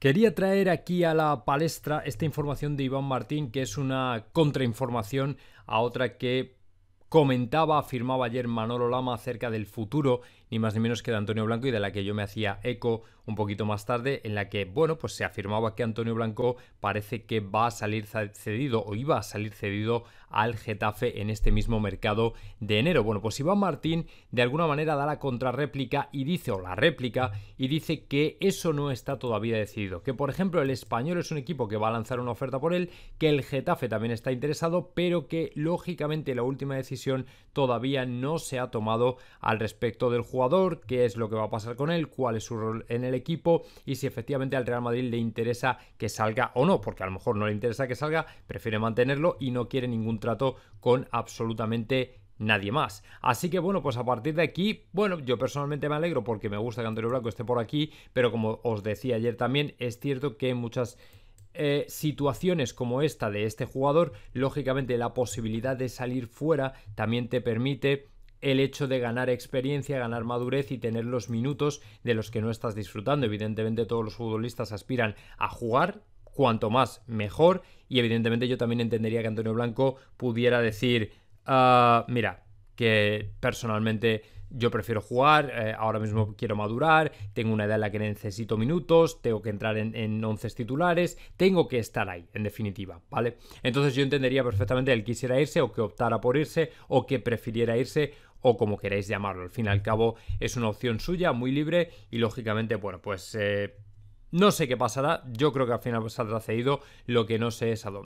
Quería traer aquí a la palestra esta información de Iván Martín, que es una contrainformación a otra que comentaba, afirmaba ayer Manolo Lama acerca del futuro, ni más ni menos que de Antonio Blanco y de la que yo me hacía eco un poquito más tarde, en la que, bueno, pues se afirmaba que Antonio Blanco parece que va a salir cedido o iba a salir cedido al Getafe en este mismo mercado de enero. Bueno, pues Iván Martín de alguna manera da la contrarréplica y dice, o la réplica, y dice que eso no está todavía decidido, que por ejemplo el español es un equipo que va a lanzar una oferta por él, que el Getafe también está interesado, pero que lógicamente la última decisión todavía no se ha tomado al respecto del jugador, qué es lo que va a pasar con él, cuál es su rol en el equipo y si efectivamente al Real Madrid le interesa que salga o no, porque a lo mejor no le interesa que salga, prefiere mantenerlo y no quiere ningún trato con absolutamente nadie más. Así que bueno, pues a partir de aquí, bueno, yo personalmente me alegro porque me gusta que Antonio Blanco esté por aquí, pero como os decía ayer también, es cierto que muchas eh, situaciones como esta de este jugador, lógicamente la posibilidad de salir fuera también te permite el hecho de ganar experiencia, ganar madurez y tener los minutos de los que no estás disfrutando. Evidentemente todos los futbolistas aspiran a jugar, cuanto más mejor, y evidentemente yo también entendería que Antonio Blanco pudiera decir, ah, mira, que personalmente yo prefiero jugar, eh, ahora mismo quiero madurar, tengo una edad en la que necesito minutos, tengo que entrar en, en titulares, tengo que estar ahí, en definitiva, ¿vale? Entonces yo entendería perfectamente el quisiera irse o que optara por irse o que prefiriera irse o como queráis llamarlo. Al fin y al cabo es una opción suya, muy libre y lógicamente, bueno, pues... Eh, no sé qué pasará, yo creo que al final ha cedido, lo que no sé es a dónde.